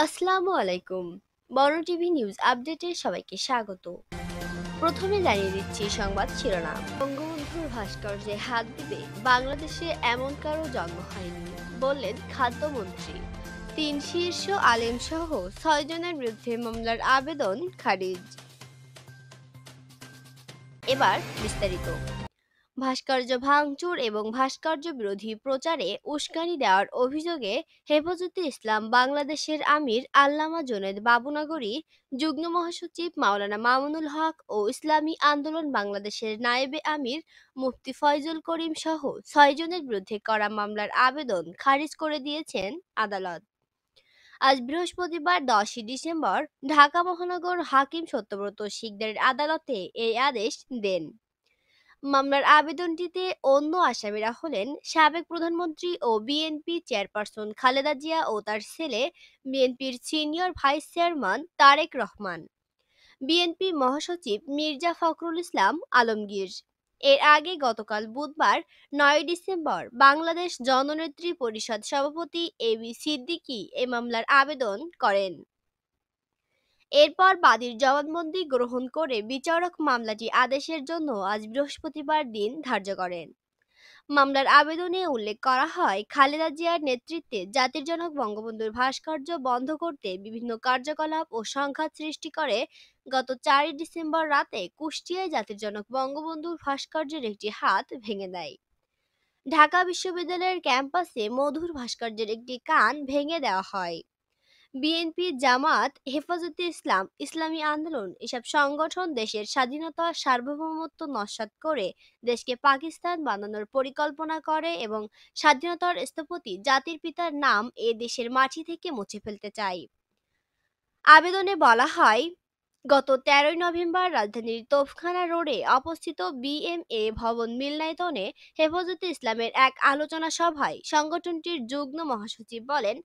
আসসালামু আলাইকুম বড় টিভি নিউজ আপডেটে সবাইকে স্বাগত প্রথমে জানিয়ে দিচ্ছি সংবাদ শিরোনাম বঙ্গবন্ধুর ভাস্কর্যে হাত দিবে বাংলাদেশে এমন কারো জন্ম হয়নি বললেন খাদ্যমন্ত্রী তিন শীর্ষ আলেম সহ ছয়জনের বিরুদ্ধে মামলার আবেদন খারিজ এবার বিস্তারিত ভাস্কর্য ভাঙচুর এবং ভাস্কর্য বিরোধী প্রচারে উস্কানি দেওয়ার অভিযোগে হেফাজতে ইসলাম বাংলাদেশের আমির আল্লামা জোনেদ বাবুনগরী যুগ্ম মহাসচিব মাওলানা মামুনুল হক ও ইসলামী আন্দোলন বাংলাদেশের নায়েবে আমির মুফতি ফয়জুল করিম সহ ছয়জনের বিরুদ্ধে করা মামলার আবেদন খারিজ করে দিয়েছেন আদালত আজ বৃহস্পতিবার দশই ডিসেম্বর ঢাকা মহানগর হাকিম সত্যব্রত শিকদারের আদালতে এই আদেশ দেন মামলার আবেদনটিতে অন্য আসামিরা হলেন সাবেক প্রধানমন্ত্রী ও বিএনপি চেয়ারপারসন খালেদা জিয়া ও তার ছেলে বিএনপির senior vice chairman Tarique Rahman BNP মহাসচিব মির্জা ফখরুল ইসলাম আলমগীর এর আগে গতকাল বুধবার নয় ডিসেম্বর বাংলাদেশ জননেত্রী পরিষদ সভাপতি এ বি সিদ্দিকী এ মামলার আবেদন করেন এরপর বাদীর জবানবন্দি গ্রহণ করে বিচারক মামলাটি আদেশের জন্য আজ বৃহস্পতিবার দিন ধার্য করেন মামলার আবেদনে উল্লেখ করা হয় খালেদা জিয়ার নেতৃত্বে জাতির জনক বঙ্গবন্ধুর ভাস্কর্য বন্ধ করতে বিভিন্ন কার্যকলাপ ও সংঘাত সৃষ্টি করে গত চারই ডিসেম্বর রাতে কুষ্টিয়ায় জাতির জনক বঙ্গবন্ধুর ভাস্কর্যের একটি হাত ভেঙে দেয় ঢাকা বিশ্ববিদ্যালয়ের ক্যাম্পাসে মধুর ভাস্কর্যের একটি কান ভেঙে দেওয়া হয় বিএনপি জামাত হেফাজতে ইসলাম ইসলামী আন্দোলন এসব সংগঠন দেশের স্বাধীনতা সার্বভৌমত্ব নস্বাত করে দেশকে পাকিস্তান বানানোর পরিকল্পনা করে এবং স্বাধীনতার স্থপতি জাতির পিতার নাম এ দেশের মাটি থেকে মুছে ফেলতে চায় আবেদনে বলা হয় গত তেরোই নভেম্বর রাজধানীর তোপখানা রোডে অবস্থিত বিএমএ ভবন মিলনায়তনে হেফাজতে ইসলামের এক আলোচনা সভায় সংগঠনটির যুগ্ম মহাসচিব বলেন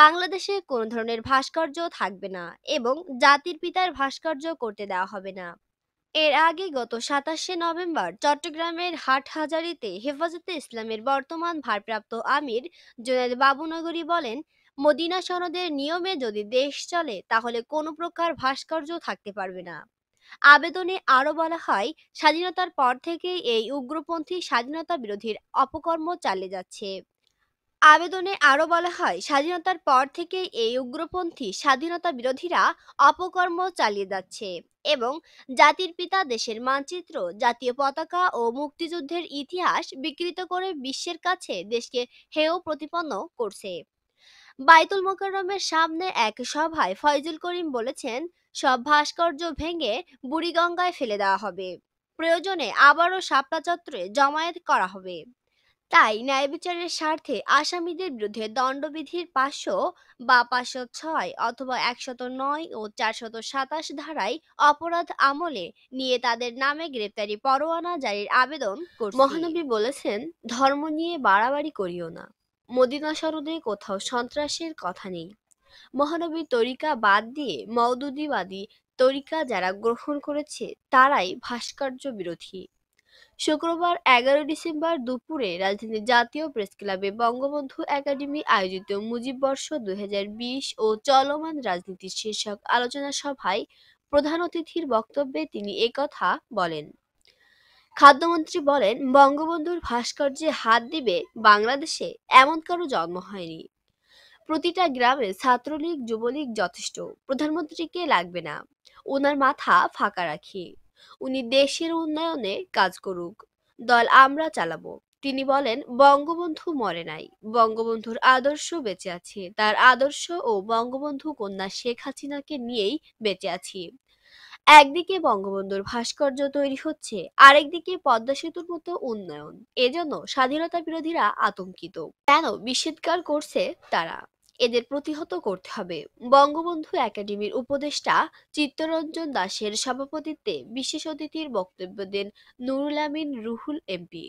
বাংলাদেশে কোনো ধরনের ভাস্কর্য থাকবে না এবং জাতির পিতার ভাস্কর্য করতে দেওয়া হবে না এর আগে গত সাতাশে নভেম্বর চট্টগ্রামের হাটহাজারিতে হেফাজতে ইসলামের বর্তমান ভারপ্রাপ্ত আমির জোনায়দ বাবুনগরী বলেন মদিনা সনদের নিয়মে যদি দেশ চলে তাহলে কোনো প্রকার ভাস্কর্য থাকতে পারবে না আবেদনে আরও বলা হয় স্বাধীনতার পর থেকেই এই উগ্রপন্থী স্বাধীনতা বিরোধীর অপকর্ম চালিয়ে যাচ্ছে আবেদনে আরও বলা হয় স্বাধীনতার পর থেকে এই উগ্রপন্থী স্বাধীনতা বিরোধীরা অপকর্ম চালিয়ে যাচ্ছে এবং জাতির পিতা দেশের মানচিত্র জাতীয় পতাকা ও মুক্তিযুদ্ধের ইতিহাস বিকৃত করে বিশ্বের কাছে দেশকে হেয় প্রতিপন্ন করছে বাইতুল মোকাররমের সামনে এক সভায় ফয়জুল করিম বলেছেন সব ভাস্কর্য ভেঙে বুড়িগঙ্গায় ফেলে দেওয়া হবে প্রয়োজনে আবারও শাপলা চত্বরে জমায়েত করা হবে তাই ন্যায় বিচারের স্বার্থে আসামিদের বিরুদ্ধে দণ্ডবিধির পাঁচশো বা পাঁচশো ছয় অথবা একশত নয় ও চারশত সাতাশ ধারায় অপরাধ আমলে নিয়ে তাদের নামে গ্রেপ্তারি পরোয়ানা জারির আবেদন মহানবী বলেছেন ধর্ম নিয়ে বাড়াবাড়ি করিও না মদিনা সরদে কোথাও সন্ত্রাসের কথা নেই মহানবী তরিকা বাদ দিয়ে মওদুদিবাদী তরিকা যারা গ্রহণ করেছে তারাই ভাস্কর্য বিরোধী শুক্রবার এগারো ডিসেম্বর দুপুরে রাজধানীর জাতীয় প্রেস ক্লাবে বঙ্গবন্ধু একাডেমি আয়োজিত মুজিব বর্ষ দু ও চলমান রাজনীতি শীর্ষক আলোচনা সভায় প্রধান অতিথির বক্তব্যে তিনি একথা বলেন খাদ্যমন্ত্রী বলেন বঙ্গবন্ধুর ভাস্কর্যে হাত দিবে বাংলাদেশে এমন কারো জন্ম হয়নি প্রতিটা গ্রামে ছাত্রলীগ যুবলীগ যথেষ্ট প্রধানমন্ত্রীকে লাগবে না ওনার মাথা ফাঁকা রাখি উনি দেশের উন্নয়নে কাজ করুক দল আমরা চালাবো তিনি বলেন বঙ্গবন্ধু মরে নাই বঙ্গবন্ধুর আদর্শ বেঁচে আছে তার আদর্শ ও বঙ্গবন্ধু কন্যা শেখ হাসিনাকে নিয়েই বেঁচে আছি একদিকে বঙ্গবন্ধুর ভাস্কর্য তৈরি হচ্ছে আরেকদিকে পদ্মা সেতুর মতো উন্নয়ন এজন্য স্বাধীনতা বিরোধীরা আতঙ্কিত কেন নিষেধকার করছে তারা এদের প্রতিহত করতে হবে বঙ্গবন্ধু একাডেমির উপদেষ্টা চিত্তরঞ্জন দাসের সভাপতিত্বে বিশেষ অতিথির বক্তব্য দেন নুরুল আমিন রুহুল এমপি